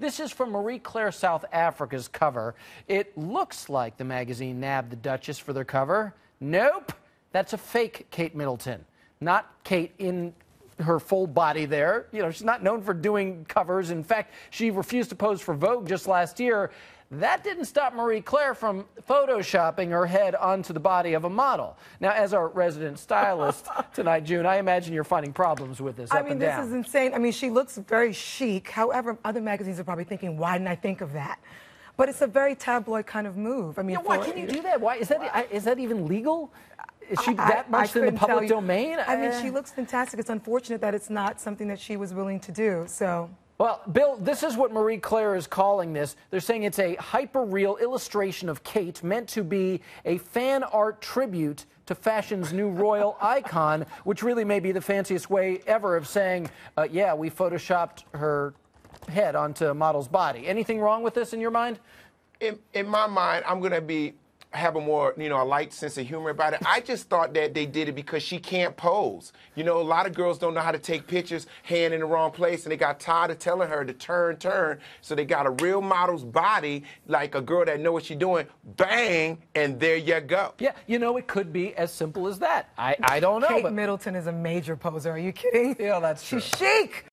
This is from Marie Claire South Africa's cover. It looks like the magazine nabbed the Duchess for their cover. Nope, that's a fake Kate Middleton, not Kate in her full body there. You know, she's not known for doing covers. In fact, she refused to pose for Vogue just last year. That didn't stop Marie Claire from photoshopping her head onto the body of a model. Now, as our resident stylist tonight, June, I imagine you're finding problems with this. I mean, this is insane. I mean, she looks very chic. However, other magazines are probably thinking, why didn't I think of that? But it's a very tabloid kind of move. I mean, yeah, why can you do that? Why is that? Is that even legal? is she I, that much in the public domain? I mean, uh, she looks fantastic. It's unfortunate that it's not something that she was willing to do. So. Well, Bill, this is what Marie Claire is calling this. They're saying it's a hyper-real illustration of Kate meant to be a fan art tribute to fashion's new royal icon, which really may be the fanciest way ever of saying, uh, yeah, we photoshopped her head onto a model's body. Anything wrong with this in your mind? In, in my mind, I'm going to be have a more, you know, a light sense of humor about it. I just thought that they did it because she can't pose. You know, a lot of girls don't know how to take pictures, hand in the wrong place, and they got tired of telling her to turn, turn. So they got a real model's body, like a girl that know what she's doing, bang, and there you go. Yeah, you know, it could be as simple as that. I, I don't know. Kate but... Middleton is a major poser. Are you kidding? Yeah, that's true. She's chic.